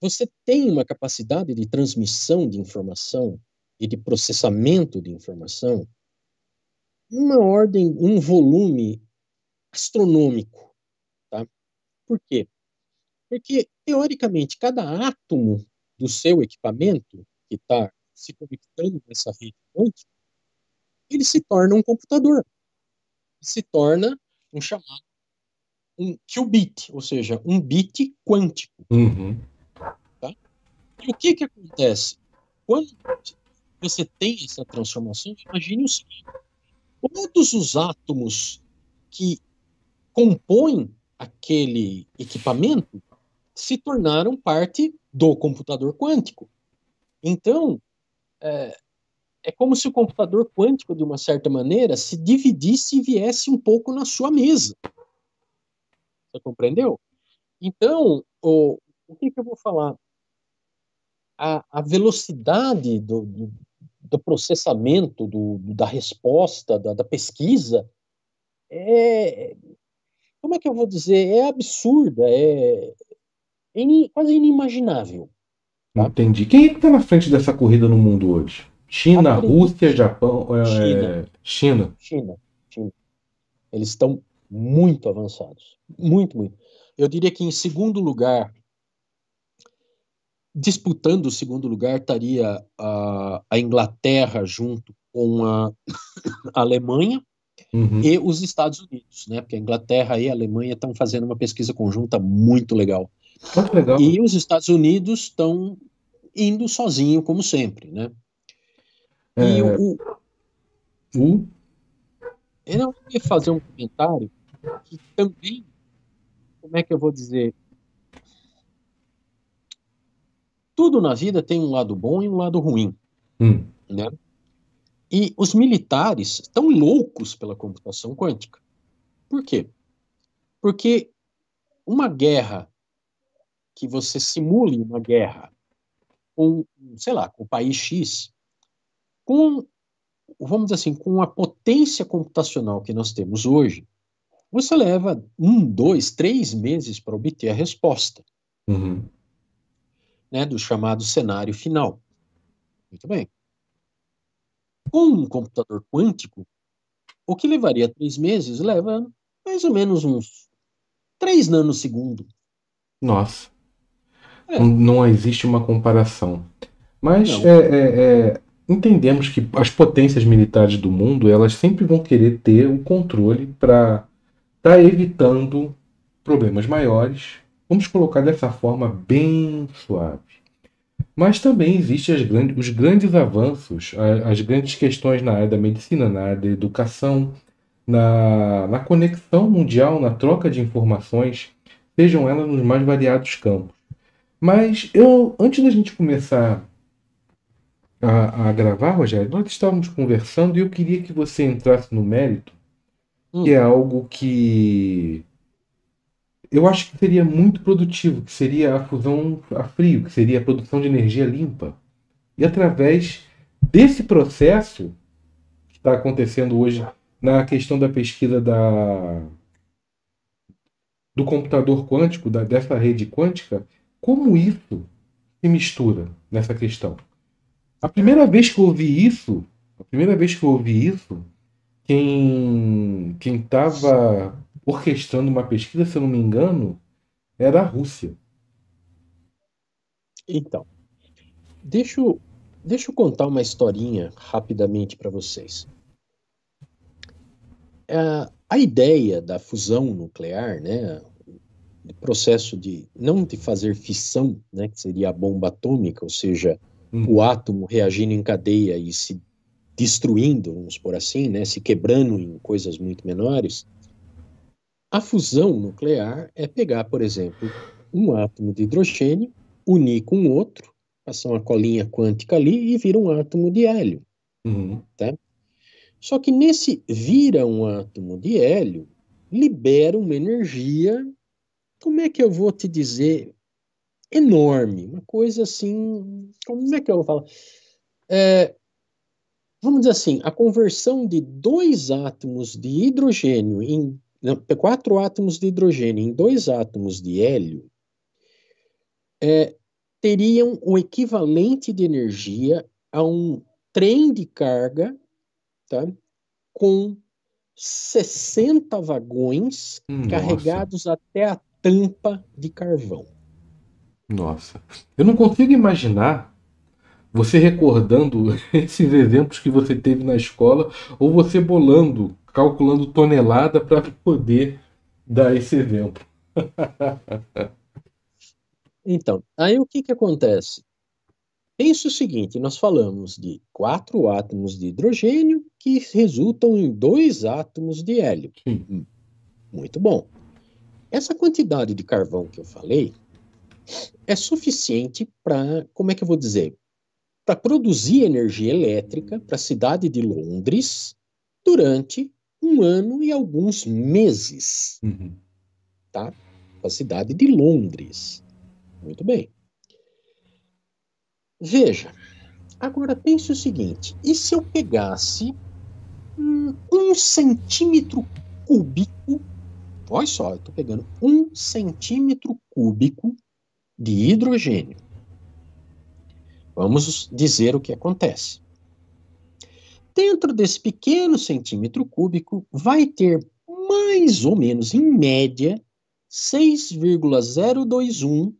você tem uma capacidade de transmissão de informação e de processamento de informação uma ordem, um volume astronômico. Tá? Por quê? Porque, teoricamente, cada átomo do seu equipamento que está se conectando nessa rede quântica, ele se torna um computador. Se torna um chamado um qubit, ou seja, um bit quântico. Uhum. Tá? E o que, que acontece? Quando você tem essa transformação, imagine o seguinte: todos os átomos que compõem aquele equipamento se tornaram parte do computador quântico. Então, é, é como se o computador quântico, de uma certa maneira, se dividisse e viesse um pouco na sua mesa. Você compreendeu? Então, o, o que, que eu vou falar? A, a velocidade do, do, do processamento, do, da resposta, da, da pesquisa, é, como é que eu vou dizer? É absurda, é, é quase inimaginável. Tá? Entendi. Quem é que está na frente dessa corrida no mundo hoje? China, Rússia, Japão, é, China. China. China. Eles estão muito avançados. Muito, muito. Eu diria que em segundo lugar disputando o segundo lugar estaria a, a Inglaterra junto com a, a Alemanha uhum. e os Estados Unidos, né? Porque a Inglaterra e a Alemanha estão fazendo uma pesquisa conjunta muito legal. Muito legal. E os Estados Unidos estão indo sozinho, como sempre, né? É... E o, o... Eu não fazer um comentário que também, como é que eu vou dizer, tudo na vida tem um lado bom e um lado ruim. Hum. Né? E os militares estão loucos pela computação quântica. Por quê? Porque uma guerra que você simule uma guerra com, sei lá, com o país X, com vamos dizer assim, com a potência computacional que nós temos hoje, você leva um, dois, três meses para obter a resposta. Uhum né, do chamado cenário final. Muito bem. Com um computador quântico, o que levaria três meses leva mais ou menos uns três nanosegundos. Nossa. É. Não, existe uma comparação. Mas é, é, é, entendemos que as potências militares do mundo elas sempre vão querer ter o controle para estar tá evitando problemas maiores Vamos colocar dessa forma bem suave. Mas também existem grandes, os grandes avanços, as grandes questões na área da medicina, na área da educação, na, na conexão mundial, na troca de informações, sejam elas nos mais variados campos. Mas eu, antes da gente começar a, a, gravar, Rogério, nós estávamos conversando e eu queria que você entrasse no mérito, hum. que é algo que eu acho que seria muito produtivo, que seria a fusão a frio, que seria a produção de energia limpa. E através desse processo que está acontecendo hoje na questão da pesquisa da, do computador quântico, da, dessa rede quântica, como isso se mistura nessa questão? A primeira vez que eu ouvi isso, a primeira vez que eu ouvi isso, quem quem estava orquestrando uma pesquisa, se eu não me engano, era a Rússia. Então, deixa eu, deixa eu contar uma historinha rapidamente para vocês. A, é, a ideia da fusão nuclear, né, o processo de não de fazer fissão, né, que seria a bomba atômica, ou seja, hum. o átomo reagindo em cadeia e se destruindo, vamos por assim, né, se quebrando em coisas muito menores, a fusão nuclear é pegar, por exemplo, um átomo de hidrogênio, unir com outro, passar uma colinha quântica ali e vira um átomo de hélio. Uhum. Tá? Só que nesse vira um átomo de hélio, libera uma energia, como é que eu vou te dizer, enorme, uma coisa assim, como é que eu vou falar? É, vamos dizer assim, a conversão de dois átomos de hidrogênio em não, é quatro átomos de hidrogênio em dois átomos de hélio é, teriam o equivalente de energia a um trem de carga tá, com 60 vagões hum, Nossa. carregados até a tampa de carvão. Nossa, eu não consigo imaginar você recordando esses exemplos que você teve na escola ou você bolando calculando tonelada para poder dar esse evento. então, aí o que, que acontece? Pensa o seguinte: nós falamos de quatro átomos de hidrogênio que resultam em dois átomos de hélio. Sim. Muito bom. Essa quantidade de carvão que eu falei é suficiente para, como é que eu vou dizer? Para produzir energia elétrica para a cidade de Londres durante um ano e alguns meses, uhum. tá? A cidade de Londres. Muito bem. Veja, agora pense o seguinte: e se eu pegasse um, um centímetro cúbico? Olha só, eu estou pegando um centímetro cúbico de hidrogênio. Vamos dizer o que acontece. Dentro desse pequeno centímetro cúbico, vai ter mais ou menos, em média, 6,021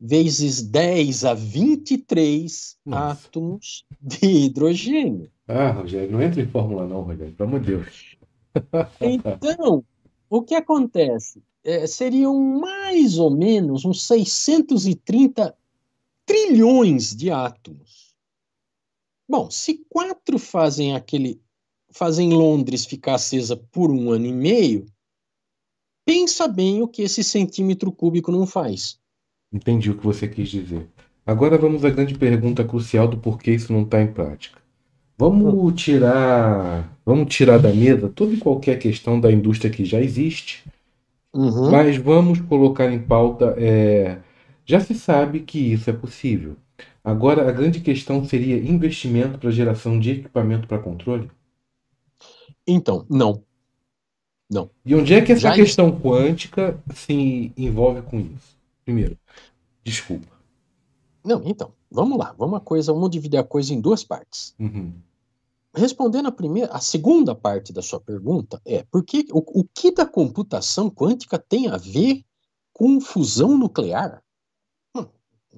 vezes 10 a 23 Nossa. átomos de hidrogênio. Ah, Rogério, não entra em fórmula não, Rogério, pelo amor de Deus. Então, o que acontece? É, seriam mais ou menos uns 630 trilhões de átomos. Bom, se quatro fazem aquele. fazem Londres ficar acesa por um ano e meio, pensa bem o que esse centímetro cúbico não faz. Entendi o que você quis dizer. Agora vamos à grande pergunta crucial do porquê isso não está em prática. Vamos tirar, vamos tirar da mesa toda e qualquer questão da indústria que já existe, uhum. mas vamos colocar em pauta. É, já se sabe que isso é possível. Agora, a grande questão seria investimento para geração de equipamento para controle? Então, não. Não. E onde é que essa Já questão quântica se envolve com isso? Primeiro, desculpa. Não, então, vamos lá. Vamos a coisa, vamos dividir a coisa em duas partes. Uhum. Respondendo a primeira, a segunda parte da sua pergunta é por que, o, o que da computação quântica tem a ver com fusão nuclear?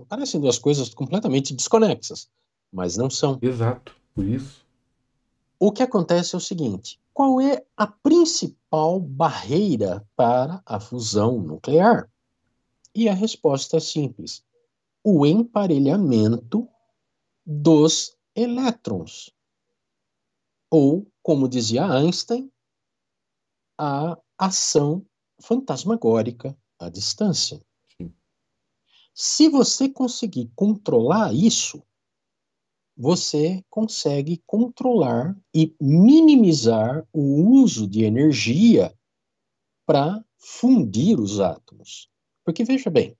Parecem duas coisas completamente desconexas, mas não são. Exato, por isso. O que acontece é o seguinte: qual é a principal barreira para a fusão nuclear? E a resposta é simples: o emparelhamento dos elétrons. Ou, como dizia Einstein, a ação fantasmagórica à distância. Se você conseguir controlar isso, você consegue controlar e minimizar o uso de energia para fundir os átomos. Porque veja bem,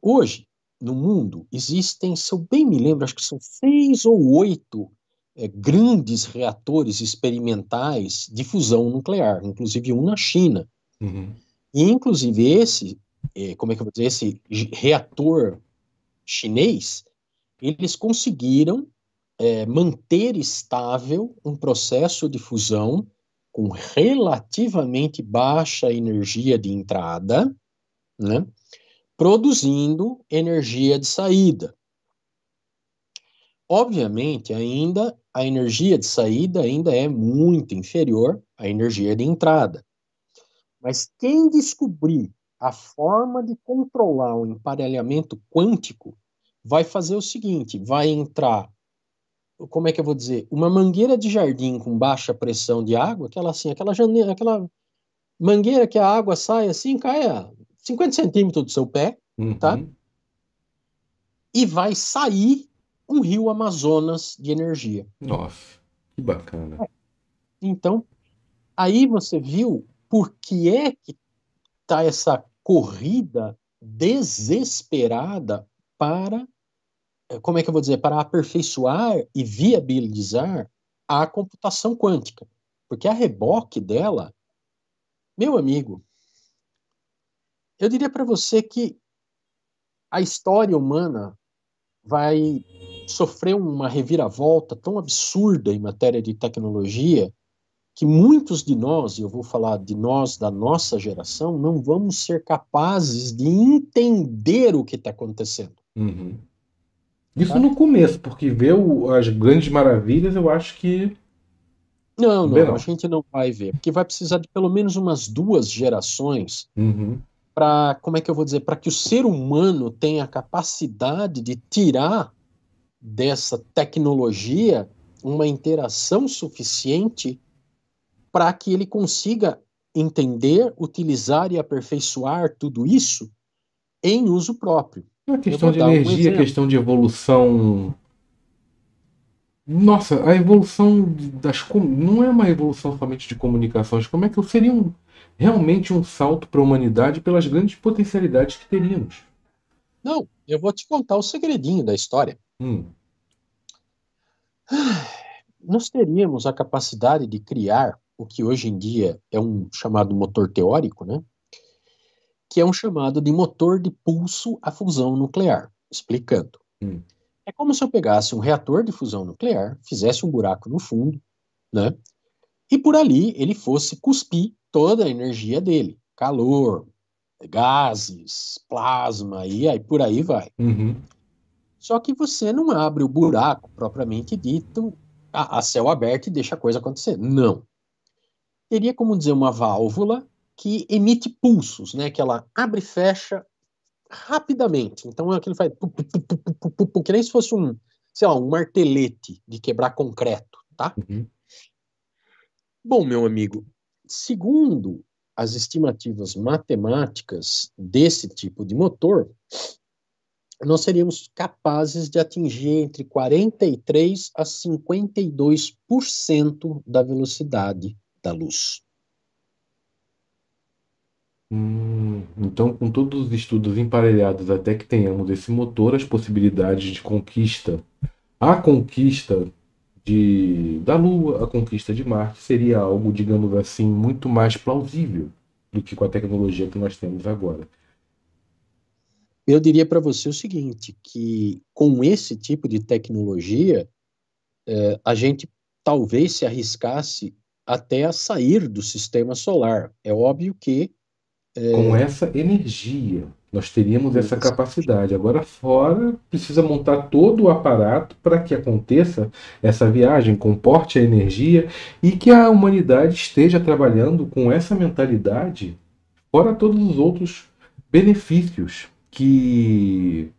hoje no mundo existem, se eu bem me lembro, acho que são seis ou oito é, grandes reatores experimentais de fusão nuclear, inclusive um na China. Uhum. E inclusive esse é, como é que eu vou dizer, esse reator chinês, eles conseguiram é, manter estável um processo de fusão com relativamente baixa energia de entrada, né, produzindo energia de saída. Obviamente, ainda a energia de saída ainda é muito inferior à energia de entrada. Mas quem descobrir a forma de controlar o emparelhamento quântico vai fazer o seguinte: vai entrar, como é que eu vou dizer, uma mangueira de jardim com baixa pressão de água, aquela assim, aquela janeira, aquela mangueira que a água sai assim, cai a 50 centímetros do seu pé, uhum. tá? E vai sair um rio Amazonas de energia. Nossa, que bacana. É. Então, aí você viu por que é que tá essa corrida desesperada para, eh, como é que eu vou dizer, para aperfeiçoar e viabilizar a computação quântica. Porque a reboque dela, meu amigo, eu diria para você que a história humana vai sofrer uma reviravolta tão absurda em matéria de tecnologia que muitos de nós, e eu vou falar de nós, da nossa geração, não vamos ser capazes de entender o que está acontecendo. Uhum. Isso tá? no começo, porque ver o, as grandes maravilhas, eu acho que. Não, não, não, a gente não vai ver, porque vai precisar de pelo menos umas duas gerações uhum. para, como é que eu vou dizer, para que o ser humano tenha a capacidade de tirar dessa tecnologia uma interação suficiente para que ele consiga entender, utilizar e aperfeiçoar tudo isso em uso próprio. A questão de energia, um questão de evolução. Nossa, a evolução das não é uma evolução somente de comunicações. Como é que seria um, realmente um salto para a humanidade pelas grandes potencialidades que teríamos? Não, eu vou te contar o segredinho da história. Hum. Nós teríamos a capacidade de criar o que hoje em dia é um chamado motor teórico, né? que é um chamado de motor de pulso à fusão nuclear. Explicando. Hum. É como se eu pegasse um reator de fusão nuclear, fizesse um buraco no fundo, né? E por ali ele fosse cuspir toda a energia dele, calor, gases, plasma e aí por aí vai. Uhum. Só que você não abre o buraco propriamente dito a, a céu aberto e deixa a coisa acontecer. Não seria como dizer uma válvula que emite pulsos, né? Que ela abre e fecha rapidamente. Então aquilo é faz pu, pu, pu, que nem se fosse um, sei lá, um martelete de quebrar concreto, tá? Uhum. Bom, meu amigo, segundo as estimativas matemáticas desse tipo de motor, nós seríamos capazes de atingir entre 43 a 52% da velocidade da luz. Hum, então, com todos os estudos emparelhados até que tenhamos esse motor, as possibilidades de conquista, a conquista de, da Lua, a conquista de Marte, seria algo, digamos assim, muito mais plausível do que com a tecnologia que nós temos agora. Eu diria para você o seguinte, que com esse tipo de tecnologia, eh, a gente talvez se arriscasse até a sair do sistema solar. É óbvio que. É... Com essa energia, nós teríamos essa capacidade. Agora, fora, precisa montar todo o aparato para que aconteça essa viagem, comporte a energia e que a humanidade esteja trabalhando com essa mentalidade, fora todos os outros benefícios que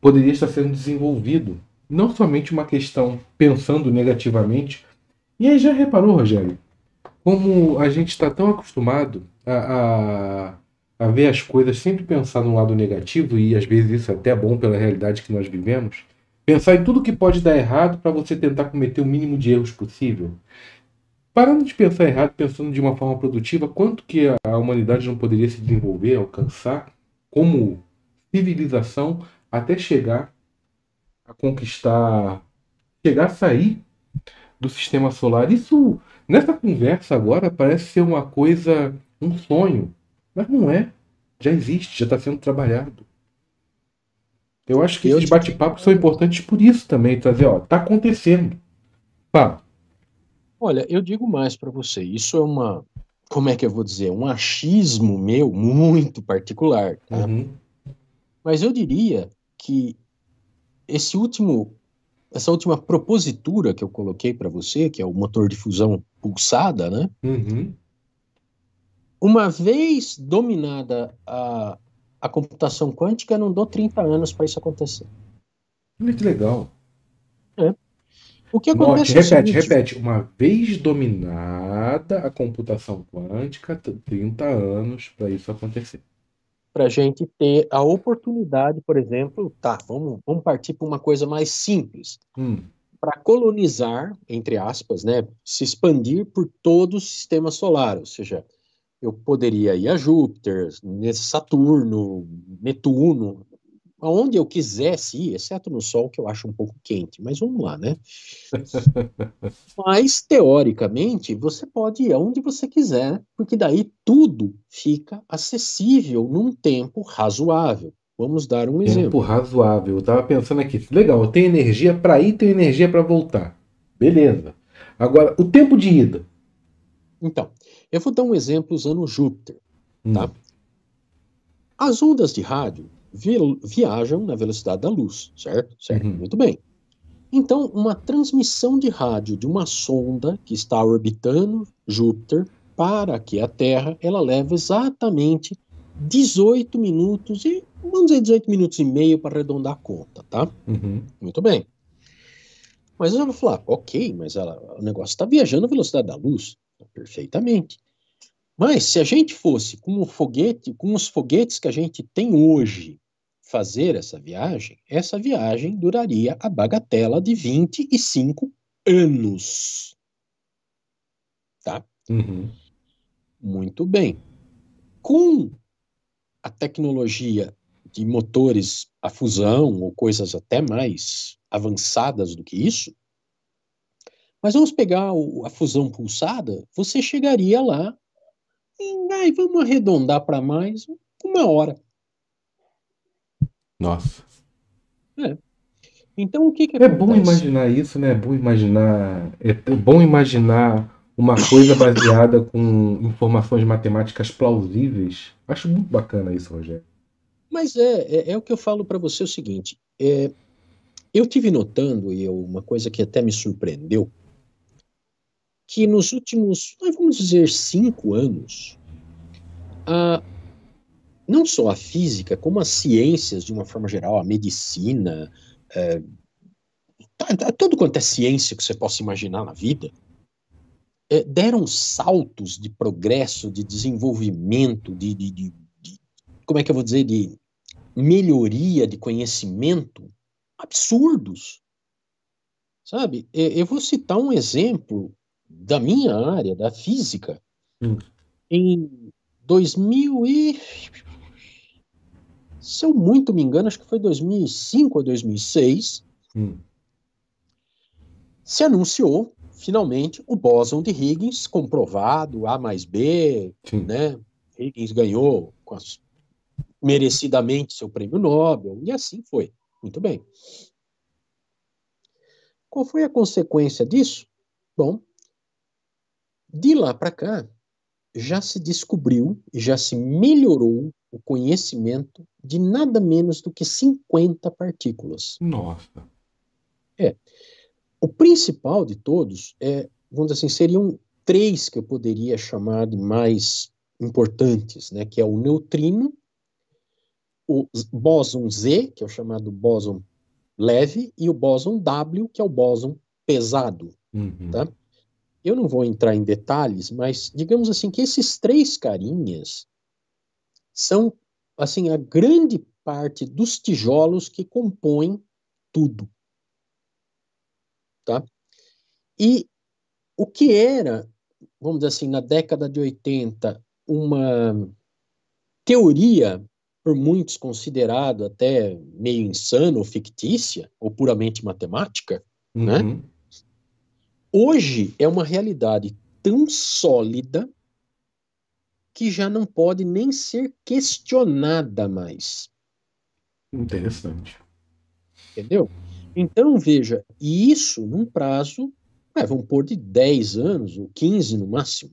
poderia estar sendo desenvolvido. Não somente uma questão pensando negativamente. E aí já reparou, Rogério, como a gente está tão acostumado a, a, a, ver as coisas, sempre pensar no lado negativo, e às vezes isso é até bom pela realidade que nós vivemos, pensar em tudo que pode dar errado para você tentar cometer o mínimo de erros possível. Parando de pensar errado, pensando de uma forma produtiva, quanto que a humanidade não poderia se desenvolver, alcançar, como civilização, até chegar a conquistar, chegar a sair do sistema solar. Isso Nessa conversa agora parece ser uma coisa, um sonho, mas não é. Já existe, já está sendo trabalhado. Eu acho que esses bate-papos são importantes por isso também, trazer, ó, tá acontecendo. Pá. Olha, eu digo mais para você, isso é uma, como é que eu vou dizer, um achismo meu muito particular, tá? Uhum. Mas eu diria que esse último essa última propositura que eu coloquei para você, que é o motor de fusão pulsada, né? Uhum. Uma vez dominada a, a computação quântica, não dou 30 anos para isso acontecer. Muito legal. É. O que acontece? É repete, seguinte... repete. Uma vez dominada a computação quântica, 30 anos para isso acontecer. Para a gente ter a oportunidade, por exemplo, tá, vamos, vamos partir para uma coisa mais simples. Hum para colonizar, entre aspas, né, se expandir por todo o sistema solar, ou seja, eu poderia ir a Júpiter, Saturno, Netuno, aonde eu quisesse ir, exceto no Sol, que eu acho um pouco quente, mas vamos lá, né? mas, teoricamente, você pode ir aonde você quiser, porque daí tudo fica acessível num tempo razoável. Vamos dar um exemplo. Tempo razoável. Eu tava pensando aqui, legal, eu tenho energia para ir, tenho energia para voltar. Beleza. Agora, o tempo de ida. Então, eu vou dar um exemplo usando Júpiter, tá? Hum. As ondas de rádio viajam na velocidade da luz, certo? Certo, uhum. muito bem. Então, uma transmissão de rádio de uma sonda que está orbitando Júpiter para aqui a Terra, ela leva exatamente 18 minutos e vamos dizer 18 minutos e meio para arredondar a conta, tá? Uhum. Muito bem. Mas ela vai falar, ok, mas ela, o negócio está viajando à velocidade da luz, tá perfeitamente. Mas se a gente fosse com o foguete, com os foguetes que a gente tem hoje, fazer essa viagem, essa viagem duraria a bagatela de 25 anos. Tá? Uhum. Muito bem. Com a tecnologia de motores a fusão ou coisas até mais avançadas do que isso, mas vamos pegar o, a fusão pulsada, você chegaria lá e vamos arredondar para mais uma hora. Nossa. É. Então o que, que é bom imaginar isso, né? É bom imaginar, é bom imaginar uma coisa baseada com informações matemáticas plausíveis. Acho muito bacana isso, Rogério. Mas é, é, é o que eu falo para você é o seguinte, é, eu tive notando, e eu, é uma coisa que até me surpreendeu, que nos últimos, vamos dizer, cinco anos, a, não só a física, como as ciências de uma forma geral, a medicina, é, tá, tá, tudo quanto é ciência que você possa imaginar na vida, é, deram saltos de progresso, de desenvolvimento, de, de, de, de, como é que eu vou dizer, de melhoria de conhecimento absurdos. Sabe? Eu vou citar um exemplo da minha área, da física. Hum. Em 2000 e... Se eu muito me engano, acho que foi 2005 ou 2006, hum. se anunciou, finalmente, o bóson de Higgins comprovado, A mais B, Sim. né? Higgins ganhou com as merecidamente seu prêmio Nobel, e assim foi. Muito bem. Qual foi a consequência disso? Bom, de lá para cá, já se descobriu e já se melhorou o conhecimento de nada menos do que 50 partículas. Nossa! É. O principal de todos é, vamos dizer assim, seriam três que eu poderia chamar de mais importantes, né? Que é o neutrino, o bóson Z, que é o chamado bóson leve, e o bóson W, que é o bóson pesado. Uhum. Tá? Eu não vou entrar em detalhes, mas digamos assim que esses três carinhas são assim a grande parte dos tijolos que compõem tudo. Tá? E o que era, vamos dizer assim, na década de 80, uma teoria por muitos considerado até meio insano ou fictícia, ou puramente matemática, né? uhum. né? Hoje é uma realidade tão sólida que já não pode nem ser questionada mais. Interessante. Entendeu? Então, veja, e isso num prazo, é, vamos pôr de 10 anos, ou 15 no máximo.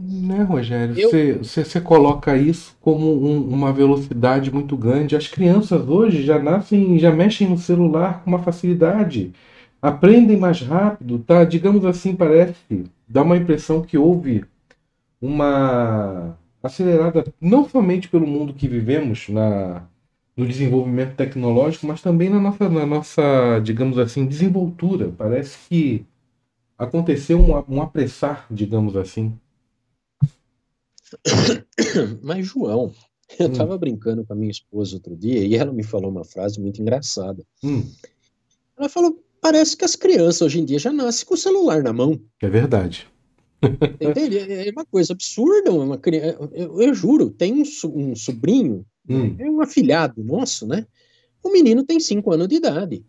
Né, Rogério? Você, você, coloca isso como um, uma velocidade muito grande. As crianças hoje já nascem, já mexem no celular com uma facilidade. Aprendem mais rápido, tá? Digamos assim, parece. Dá uma impressão que houve uma acelerada, não somente pelo mundo que vivemos na, no desenvolvimento tecnológico, mas também na nossa, na nossa, digamos assim, desenvoltura. Parece que aconteceu um, um apressar, digamos assim. Mas, João, eu estava hum. brincando com a minha esposa outro dia e ela me falou uma frase muito engraçada. Hum. Ela falou: parece que as crianças hoje em dia já nascem com o celular na mão. É verdade. Entende? É, é uma coisa absurda. Uma criança, é, é, eu, eu juro, tem um, um sobrinho, hum. é um afilhado nosso, né? O menino tem 5 anos de idade.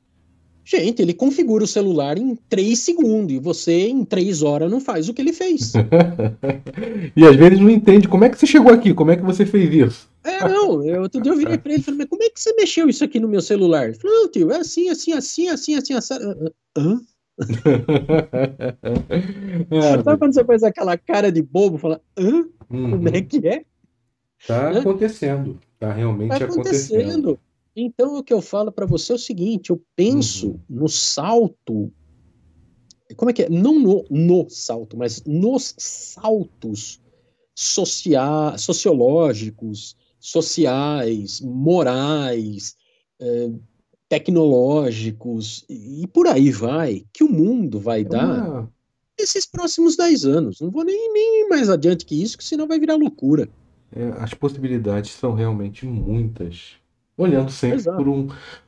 Gente, ele configura o celular em 3 segundos e você em 3 horas não faz o que ele fez. e às vezes não entende como é que você chegou aqui, como é que você fez isso. É, não, eu, outro dia eu virei pra ele e falei, mas como é que você mexeu isso aqui no meu celular? Ele falou, não, tio, é assim, assim, assim, assim, assim, assim. Hã? é, Sabe quando você faz aquela cara de bobo e fala, hã? Uhum. Como é uhum. que é? Tá Hã? acontecendo, tá realmente tá acontecendo. acontecendo. Então, o que eu falo para você é o seguinte: eu penso uhum. no salto. Como é que é? Não no, no salto, mas nos saltos socia sociológicos, sociais, morais, eh, tecnológicos e por aí vai, que o mundo vai é dar nesses esses próximos 10 anos. Não vou nem, nem mais adiante que isso, que senão vai virar loucura. É, as possibilidades são realmente muitas. Olhando sempre Exato. por um.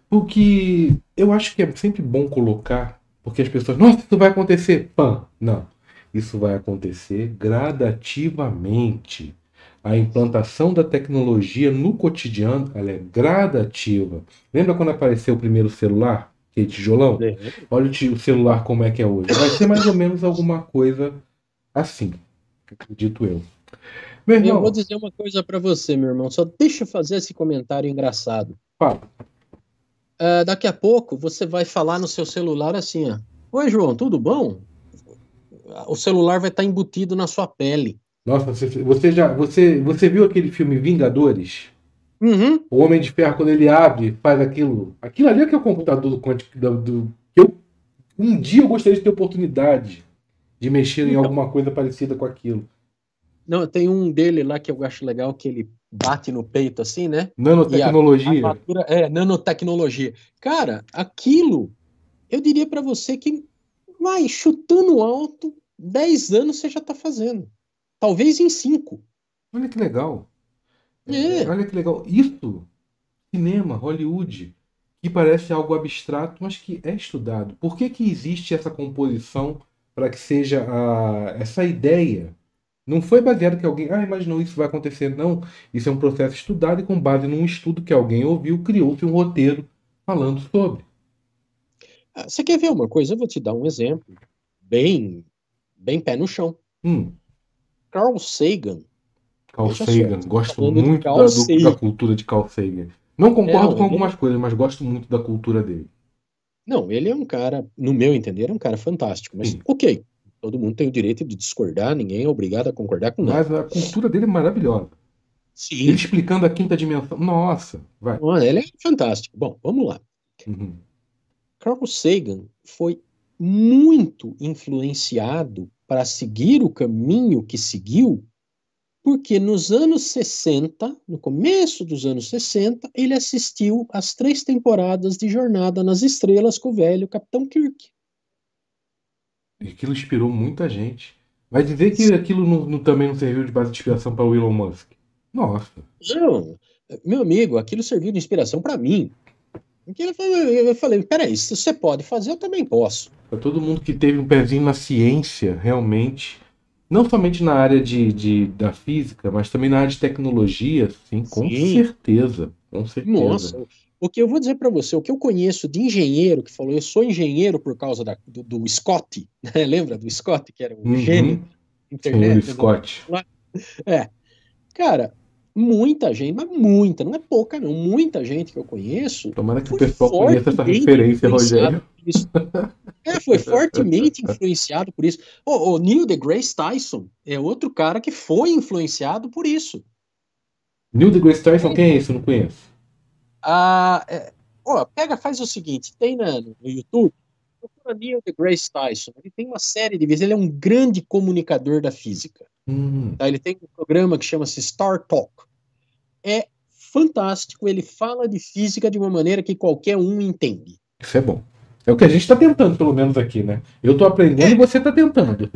porque eu acho que é sempre bom colocar, porque as pessoas, nossa, isso vai acontecer, pã. Não. Isso vai acontecer gradativamente. A implantação da tecnologia no cotidiano ela é gradativa. Lembra quando apareceu o primeiro celular? Que é tijolão? Olha o celular como é que é hoje. Vai ser mais ou menos alguma coisa assim, acredito eu. Meu irmão, eu vou dizer uma coisa para você, meu irmão. Só deixa eu fazer esse comentário engraçado. Fala. Uh, daqui a pouco você vai falar no seu celular assim, ó. Oi, João, tudo bom? O celular vai estar tá embutido na sua pele. Nossa, você já. Você, você viu aquele filme Vingadores? Uhum. O Homem de Ferro, quando ele abre, faz aquilo. Aquilo ali é que é o computador do, um dia eu gostaria de ter oportunidade de mexer em então. alguma coisa parecida com aquilo. Não, tem um dele lá que eu acho legal, que ele bate no peito assim, né? Nanotecnologia. A, a é, nanotecnologia. Cara, aquilo, eu diria para você que vai chutando alto, 10 anos você já tá fazendo. Talvez em 5. Olha que legal. É. é. Olha que legal. Isso, cinema, Hollywood, que parece algo abstrato, mas que é estudado. Por que, que existe essa composição para que seja a, essa ideia não foi baseado que alguém, ah, imaginou isso vai acontecer. Não. Isso é um processo estudado e com base num estudo que alguém ouviu, criou-se um roteiro falando sobre. Ah, você quer ver uma coisa? Eu vou te dar um exemplo bem, bem pé no chão. Hum. Carl Sagan. Carl Sagan. Tá gosto muito da, do, da, cultura de Carl Sagan. Não concordo é, com algumas coisas, mas gosto muito da cultura dele. Não, ele é um cara, no meu entender, é um cara fantástico. Mas, Sim. ok, Todo mundo tem o direito de discordar, ninguém é obrigado a concordar com nada. Mas a cultura dele é maravilhosa. Sim. Ele explicando a quinta dimensão. Nossa, vai. ele é fantástico. Bom, vamos lá. Uhum. Carl Sagan foi muito influenciado para seguir o caminho que seguiu, porque nos anos 60, no começo dos anos 60, ele assistiu às três temporadas de Jornada nas Estrelas com o velho Capitão Kirk aquilo inspirou muita gente. Vai dizer que aquilo não, não, também não serviu de base de inspiração para o Elon Musk? Nossa. Não, meu amigo, aquilo serviu de inspiração para mim. Porque eu falei, peraí, se você pode fazer, eu também posso. Para todo mundo que teve um pezinho na ciência, realmente, não somente na área de, de da física, mas também na área de tecnologia, sim, com sim. certeza. Com certeza. Nossa, o que eu vou dizer para você, o que eu conheço de engenheiro que falou, eu sou engenheiro por causa da, do, do, Scott, né? lembra do Scott, que era o uhum. gênio? Internet, Sim, o né? Scott. Né? É. Cara, muita gente, mas muita, não é pouca não, muita gente que eu conheço. Tomara que o pessoal conheça essa referência, Rogério. É, foi fortemente influenciado por isso. O, o Neil deGrasse Tyson é outro cara que foi influenciado por isso. Neil deGrasse Tyson, quem é esse? Eu não conheço. Ah, é, ó, pega, faz o seguinte, tem na, no YouTube, procura Neil Grace Tyson, ele tem uma série de vezes, ele é um grande comunicador da física. Hum. Tá? Ele tem um programa que chama-se Star Talk. É fantástico, ele fala de física de uma maneira que qualquer um entende. Isso é bom. É o que a gente está tentando, pelo menos aqui, né? Eu estou aprendendo e é. você está tentando.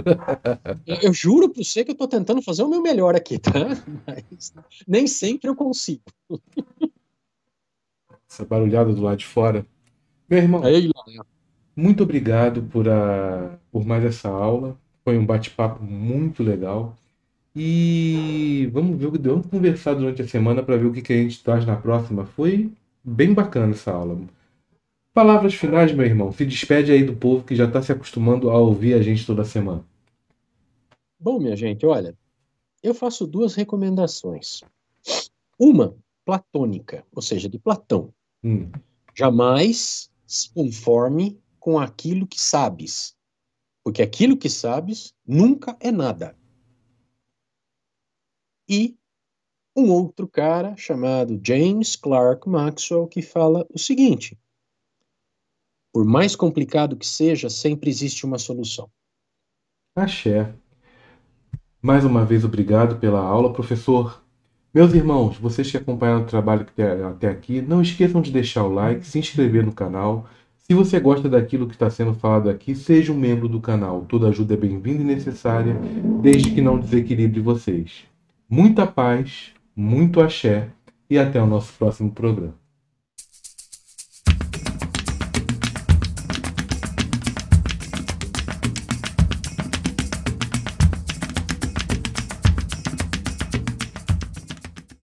eu, eu, juro para você que eu estou tentando fazer o meu melhor aqui, tá? Mas nem sempre eu consigo essa barulhada do lado de fora. Meu irmão, Aí, muito obrigado por, a, por mais essa aula. Foi um bate-papo muito legal. E vamos ver o que deu. Vamos conversar durante a semana para ver o que, que a gente traz na próxima. Foi bem bacana essa aula. Palavras finais, meu irmão. Se despede aí do povo que já está se acostumando a ouvir a gente toda semana. Bom, minha gente, olha, eu faço duas recomendações. Uma platônica, ou seja, de Platão. Hum. Jamais se conforme com aquilo que sabes, porque aquilo que sabes nunca é nada. E um outro cara chamado James Clark Maxwell que fala o seguinte: por mais complicado que seja, sempre existe uma solução. Axé. Mais uma vez, obrigado pela aula, professor. Meus irmãos, vocês que acompanharam o trabalho até aqui, não esqueçam de deixar o like, se inscrever no canal. Se você gosta daquilo que está sendo falado aqui, seja um membro do canal. Toda ajuda é bem-vinda e necessária, desde que não desequilibre vocês. Muita paz, muito axé e até o nosso próximo programa.